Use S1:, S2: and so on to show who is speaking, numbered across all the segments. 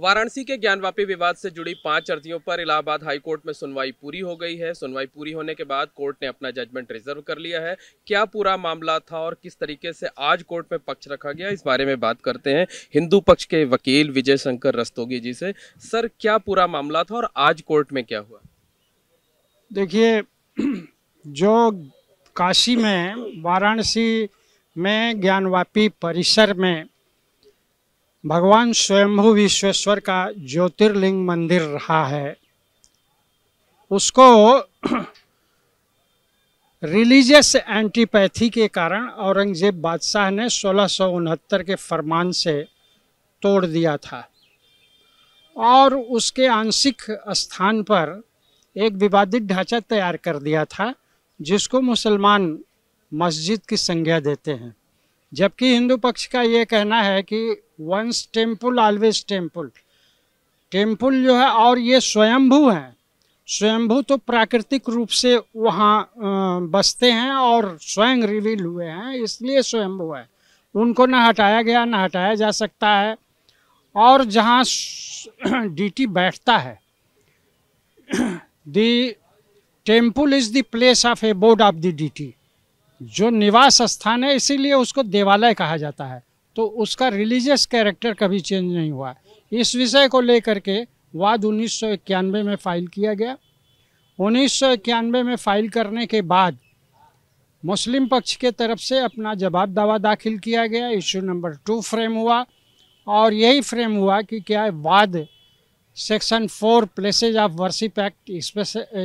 S1: वाराणसी के ज्ञानवापी विवाद से जुड़ी पांच अर्जियों पर इलाहाबाद हाई कोर्ट में सुनवाई पूरी हो गई है सुनवाई पूरी होने के बाद कोर्ट ने अपना जजमेंट रिजर्व कर लिया है क्या पूरा मामला था और किस तरीके से आज कोर्ट में पक्ष रखा गया इस बारे में बात करते हैं हिंदू पक्ष के वकील विजय शंकर रस्तोगी जी से सर क्या पूरा मामला था और आज कोर्ट में क्या हुआ
S2: देखिए जो काशी में वाराणसी में ज्ञानवापी परिसर में भगवान स्वयंभू विश्वेश्वर का ज्योतिर्लिंग मंदिर रहा है उसको रिलीजियस एंटीपैथी के कारण औरंगजेब बादशाह ने सोलह के फरमान से तोड़ दिया था और उसके आंशिक स्थान पर एक विवादित ढांचा तैयार कर दिया था जिसको मुसलमान मस्जिद की संज्ञा देते हैं जबकि हिंदू पक्ष का ये कहना है कि once temple always temple temple जो है और ये स्वयंभू हैं स्वयंभू तो प्राकृतिक रूप से वहाँ बसते हैं और स्वयं रिवील हुए हैं इसलिए स्वयंभू है उनको ना हटाया गया ना हटाया जा सकता है और जहाँ डीटी बैठता है the temple is the place of abode of the deity जो निवास स्थान है इसीलिए उसको देवालय कहा जाता है तो उसका रिलीजियस कैरेक्टर कभी चेंज नहीं हुआ इस विषय को लेकर के वाद उन्नीस में फाइल किया गया उन्नीस में फाइल करने के बाद मुस्लिम पक्ष के तरफ से अपना जवाब दावा दाखिल किया गया इशू नंबर टू फ्रेम हुआ और यही फ्रेम हुआ कि क्या वाद section four places of worship act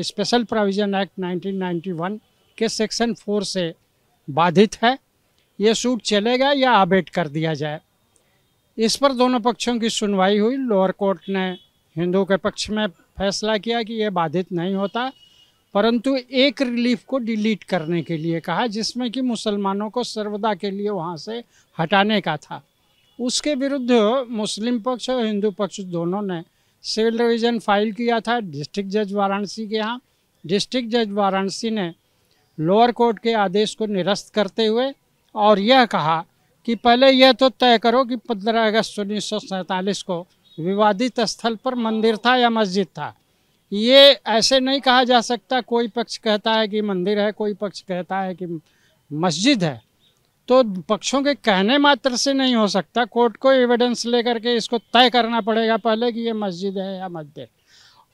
S2: special provision act 1991 के सेक्शन फोर से बाधित है ये सूट चलेगा या आबेट कर दिया जाए इस पर दोनों पक्षों की सुनवाई हुई लोअर कोर्ट ने हिंदू के पक्ष में फैसला किया कि ये बाधित नहीं होता परंतु एक रिलीफ को डिलीट करने के लिए कहा जिसमें कि मुसलमानों को सर्वदा के लिए वहाँ से हटाने का था उसके विरुद्ध मुस्लिम पक्ष और हिंदू पक्ष दोनों ने सिविल रिविजन फाइल किया था डिस्ट्रिक्ट जज वाराणसी के यहाँ डिस्ट्रिक्ट जज वाराणसी ने लोअर कोर्ट के आदेश को निरस्त करते हुए और यह कहा कि पहले यह तो तय करो कि 15 अगस्त उन्नीस को विवादित स्थल पर मंदिर था या मस्जिद था ये ऐसे नहीं कहा जा सकता कोई पक्ष कहता है कि मंदिर है कोई पक्ष कहता है कि मस्जिद है तो पक्षों के कहने मात्र से नहीं हो सकता कोर्ट को एविडेंस लेकर के इसको तय करना पड़ेगा पहले कि ये मस्जिद है या मंदिर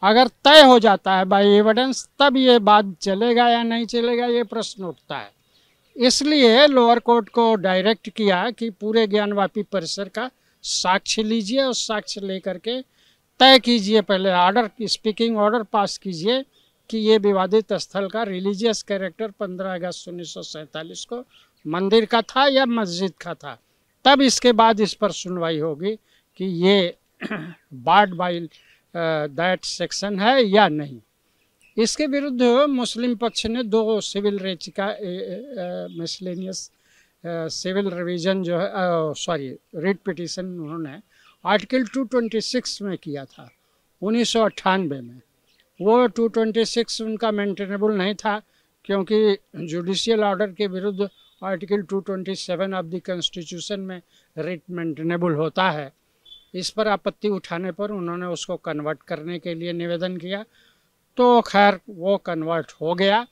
S2: अगर तय हो जाता है बाई एविडेंस तब ये बात चलेगा या नहीं चलेगा ये प्रश्न उठता है इसलिए लोअर कोर्ट को डायरेक्ट किया कि पूरे ज्ञानवापी परिसर का साक्ष्य लीजिए और साक्ष्य लेकर के तय कीजिए पहले ऑर्डर स्पीकिंग ऑर्डर पास कीजिए कि ये विवादित स्थल का रिलीजियस कैरेक्टर 15 अगस्त उन्नीस को मंदिर का था या मस्जिद का था तब इसके बाद इस पर सुनवाई होगी कि ये बाढ़ बाइल दैट सेक्शन है या नहीं इसके विरुद्ध मुस्लिम पक्ष ने दो सिविल रेचिका मिसलेनियस सिविल रिवीजन जो है सॉरी रिट पिटिशन उन्होंने आर्टिकल 226 में किया था उन्नीस में वो 226 उनका मेंटेनेबल नहीं था क्योंकि जुडिशियल ऑर्डर के विरुद्ध आर्टिकल 227 ऑफ द कॉन्स्टिट्यूशन में रिट मेंटेनेबल होता है इस पर आपत्ति उठाने पर उन्होंने उसको कन्वर्ट करने के लिए निवेदन किया तो खैर वो कन्वर्ट हो गया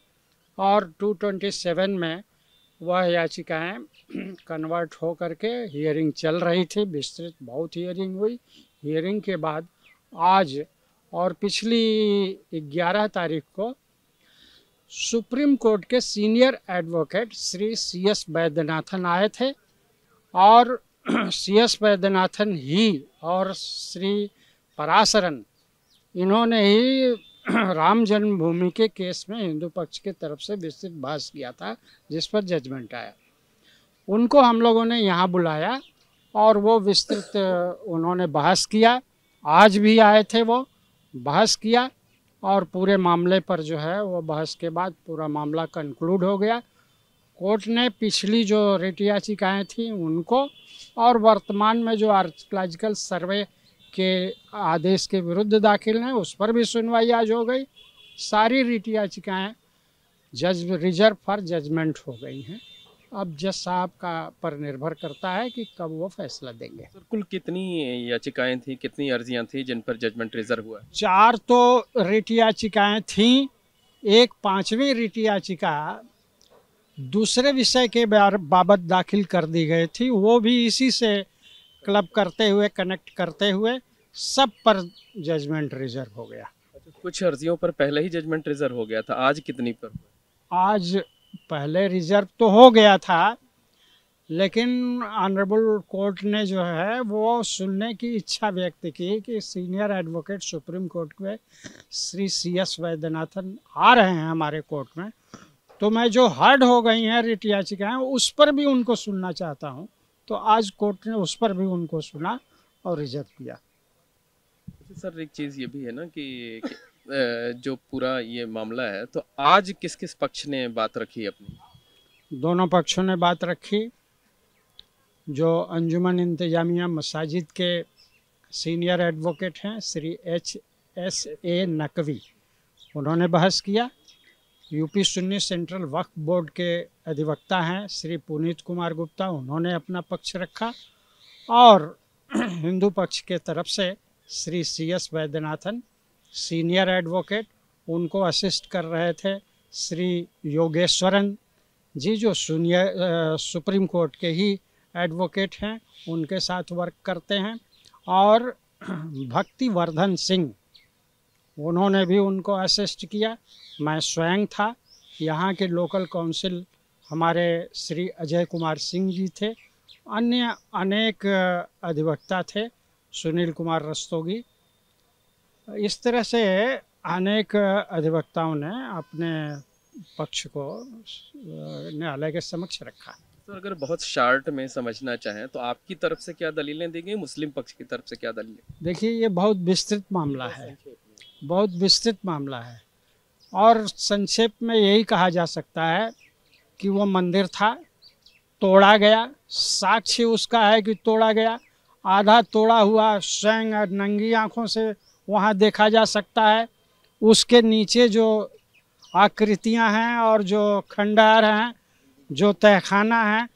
S2: और 227 में वह याचिकाएं कन्वर्ट हो करके हियरिंग चल रही थी विस्तृत बहुत हियरिंग हुई हियरिंग के बाद आज और पिछली 11 तारीख को सुप्रीम कोर्ट के senior advocate Shri C S Vaidyanathan आए थे और सी एस वैद्यनाथन ही और श्री पराशरन इन्होंने ही राम जन्मभूमि के केस में हिंदू पक्ष की तरफ से विस्तृत बहस किया था जिस पर जजमेंट आया उनको हम लोगों ने यहाँ बुलाया और वो विस्तृत उन्होंने बहस किया आज भी आए थे वो बहस किया और पूरे मामले पर जो है वो बहस के बाद पूरा मामला कंक्लूड हो गया कोर्ट ने पिछली जो रिट याचिकाएँ थीं उनको और वर्तमान में जो आर्कियोलॉजिकल सर्वे के आदेश के विरुद्ध दाखिल हैं उस पर भी सुनवाई आज हो गई सारी रिट याचिकाएँ जज रिजर्व फॉर जजमेंट हो गई हैं अब जज साहब का पर निर्भर करता है कि कब वो फैसला देंगे सर
S1: कुल कितनी याचिकाएं थी कितनी अर्जियां थी जिन पर जजमेंट रिजर्व हुआ
S2: चार तो रिट याचिकाएं थी एक पांचवी रिट याचिका दूसरे विषय के बाबत दाखिल कर दी गई थी वो भी इसी से क्लब करते हुए कनेक्ट करते हुए सब पर जजमेंट रिजर्व
S1: हो गया अच्छा, कुछ अर्जियों पर पहले ही जजमेंट रिजर्व हो गया था आज कितनी पर
S2: आज पहले रिजर्व तो हो गया था लेकिन ऑनरेबल कोर्ट ने जो है वो सुनने की इच्छा व्यक्त की कि सीनियर एडवोकेट सुप्रीम कोर्ट में श्री सी एस वैद्यनाथन आ रहे हैं हमारे कोर्ट में तो मैं जो हर्ड हो गई हैं रिट याचिकाएँ उस पर भी उनको सुनना चाहता हूँ तो आज कोर्ट ने उस पर भी उनको सुना और रिजर्व किया
S1: अच्छा सर एक चीज़ ये भी है ना कि जो पूरा ये मामला है तो आज किस किस पक्ष ने बात रखी अपनी
S2: दोनों पक्षों ने बात रखी जो अंजुमन इंतजामिया मसाजिद के सीनियर एडवोकेट हैं Shri H S A Naqvi उन्होंने बहस किया UP Sunni central Waqf board के अधिवक्ता हैं श्री पुनीत कुमार गुप्ता उन्होंने अपना पक्ष रखा और हिंदू पक्ष के तरफ से Shri C S Vaidyanathan senior advocate उनको असिस्ट कर रहे थे श्री योगेश्वरन जी जो सुनियर सुप्रीम कोर्ट के ही एडवोकेट हैं उनके साथ वर्क करते हैं और भक्ति वर्धन सिंह उन्होंने भी उनको असिस्ट किया मैं स्वयं था यहाँ के लोकल काउंसिल हमारे श्री अजय कुमार सिंह जी थे अन्य अनेक अधिवक्ता थे सुनील कुमार रस्तोगी इस तरह से अनेक अधिवक्ताओं ने अपने पक्ष को न्यायालय के समक्ष रखा
S1: तो अगर बहुत शार्ट में समझना चाहें तो आपकी तरफ से क्या दलीलें देंगे मुस्लिम पक्ष की तरफ से क्या दलीलें
S2: देखिए ये बहुत विस्तृत मामला है बहुत विस्तृत मामला है और संक्षेप में यही कहा जा सकता है कि वो मंदिर था तोड़ा गया साक्ष्य उसका है कि तोड़ा गया आधा तोड़ा हुआ स्वयं नंगी आँखों से वहाँ देखा जा सकता है उसके नीचे जो आकृतियाँ हैं और जो खंडहर हैं जो तहखाना है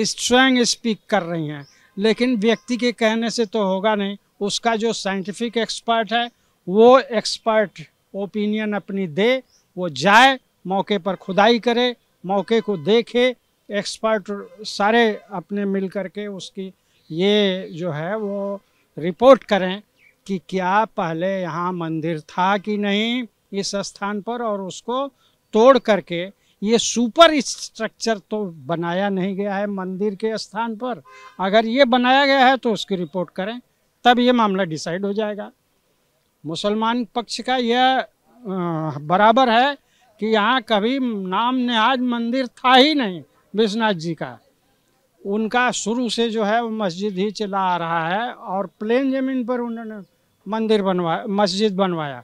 S2: इस स्वयं स्पीक कर रही हैं लेकिन व्यक्ति के कहने से तो होगा नहीं उसका जो साइंटिफिक एक्सपर्ट है वो एक्सपर्ट ओपिनियन अपनी दे वो जाए मौके पर खुदाई करे मौके को देखे एक्सपर्ट सारे अपने मिल करके उसकी ये जो है वो रिपोर्ट करें कि क्या पहले यहाँ मंदिर था कि नहीं इस स्थान पर और उसको तोड़ करके ये सुपर स्ट्रक्चर तो बनाया नहीं गया है मंदिर के स्थान पर अगर ये बनाया गया है तो उसकी रिपोर्ट करें तब ये मामला डिसाइड हो जाएगा मुसलमान पक्ष का यह बराबर है कि यहाँ कभी नाम नेहाज मंदिर था ही नहीं विश्वनाथ जी का उनका शुरू से जो है वो मस्जिद ही चला आ रहा है और प्लेन ज़मीन पर उन्होंने मंदिर बनवाया मस्जिद बनवाया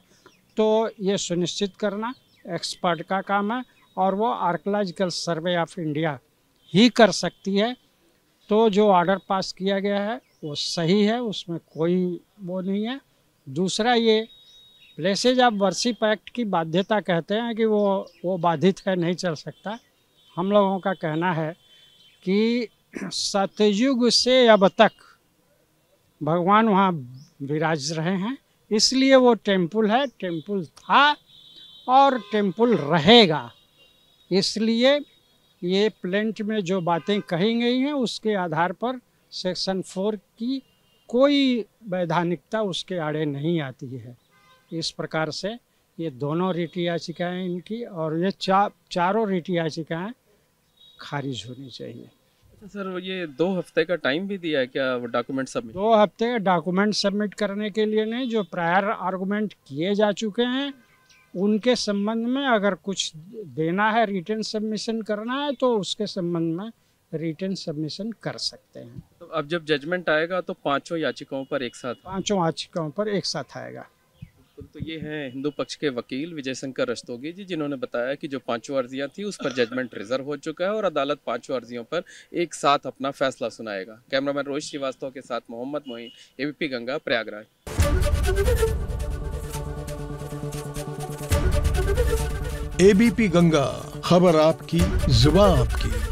S2: तो ये सुनिश्चित करना एक्सपर्ट का काम है और वो आर्कोलॉजिकल सर्वे ऑफ इंडिया ही कर सकती है तो जो ऑर्डर पास किया गया है वो सही है उसमें कोई वो नहीं है दूसरा ये प्लेसेज ऑफ वर्शिप एक्ट की बाध्यता कहते हैं कि वो वो बाधित है नहीं चल सकता हम लोगों का कहना है कि सतयुग से अब तक भगवान वहाँ विराज रहे हैं इसलिए वो टेम्पल है टेम्पल था और टेम्पल रहेगा इसलिए ये प्लेंट में जो बातें कही गई हैं उसके आधार पर सेक्शन फोर की कोई वैधानिकता उसके आड़े नहीं आती है इस प्रकार से ये दोनों रीट याचिकाएँ इनकी और ये चा चारों रीट याचिकाएँ खारिज होनी चाहिए अच्छा
S1: सर ये दो हफ्ते का टाइम भी दिया है क्या डॉक्यूमेंट सबमिट
S2: दो हफ्ते का डॉक्यूमेंट सबमिट करने के लिए नहीं जो प्रायर आर्गूमेंट किए जा चुके हैं उनके संबंध में अगर कुछ देना है रिटर्न सबमिशन करना है तो उसके संबंध में रिटर्न सबमिशन कर सकते
S1: हैं अब जब जजमेंट आएगा तो पांचों याचिकाओं पर एक साथ
S2: पांचों याचिकाओं पर एक साथ आएगा
S1: तो ये हैं हिंदू पक्ष के वकील विजय शंकर रस्तोगी जी जिन्होंने बताया कि जो पांचों अर्जियां थी उस पर जजमेंट रिजर्व हो चुका है और अदालत पांचों अर्जियों पर एक साथ अपना फैसला सुनाएगा कैमरामैन रोहित श्रीवास्तव के साथ मोहम्मद मोहिम एबीपी गंगा प्रयागराज एबीपी गंगा खबर आपकी जुबा आपकी